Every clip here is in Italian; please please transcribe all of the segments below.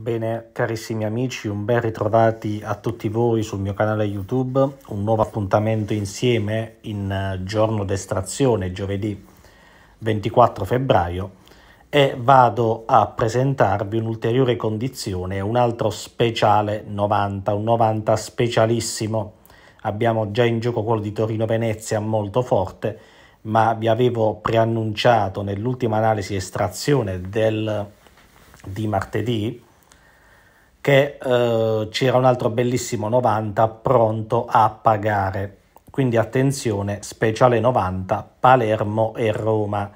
Bene, carissimi amici, un ben ritrovati a tutti voi sul mio canale YouTube, un nuovo appuntamento insieme in eh, giorno d'estrazione, giovedì 24 febbraio, e vado a presentarvi un'ulteriore condizione, un altro speciale 90, un 90 specialissimo. Abbiamo già in gioco quello di Torino-Venezia molto forte, ma vi avevo preannunciato nell'ultima analisi estrazione del, di martedì, che eh, c'era un altro bellissimo 90 pronto a pagare. Quindi attenzione, speciale 90, Palermo e Roma.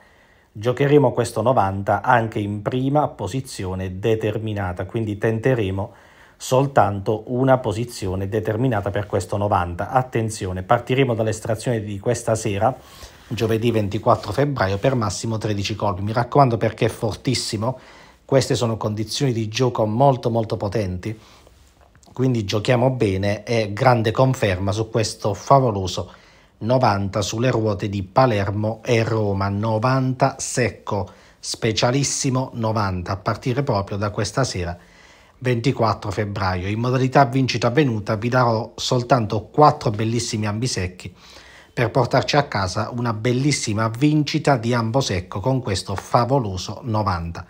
Giocheremo questo 90 anche in prima posizione determinata, quindi tenteremo soltanto una posizione determinata per questo 90. Attenzione, partiremo dall'estrazione di questa sera, giovedì 24 febbraio, per massimo 13 colpi. Mi raccomando perché è fortissimo queste sono condizioni di gioco molto molto potenti, quindi giochiamo bene e grande conferma su questo favoloso 90 sulle ruote di Palermo e Roma, 90 secco, specialissimo 90 a partire proprio da questa sera 24 febbraio. In modalità vincita avvenuta vi darò soltanto 4 bellissimi ambisecchi per portarci a casa una bellissima vincita di ambosecco con questo favoloso 90.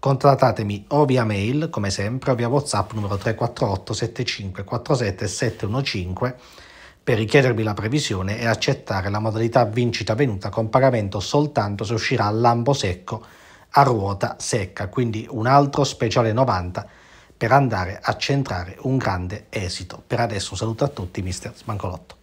Contattatemi o via mail, come sempre, o via WhatsApp numero 348 7547 715 per richiedermi la previsione e accettare la modalità vincita venuta con pagamento soltanto se uscirà a lampo secco a ruota secca, quindi un altro speciale 90 per andare a centrare un grande esito. Per adesso un saluto a tutti, mister Smancolotto.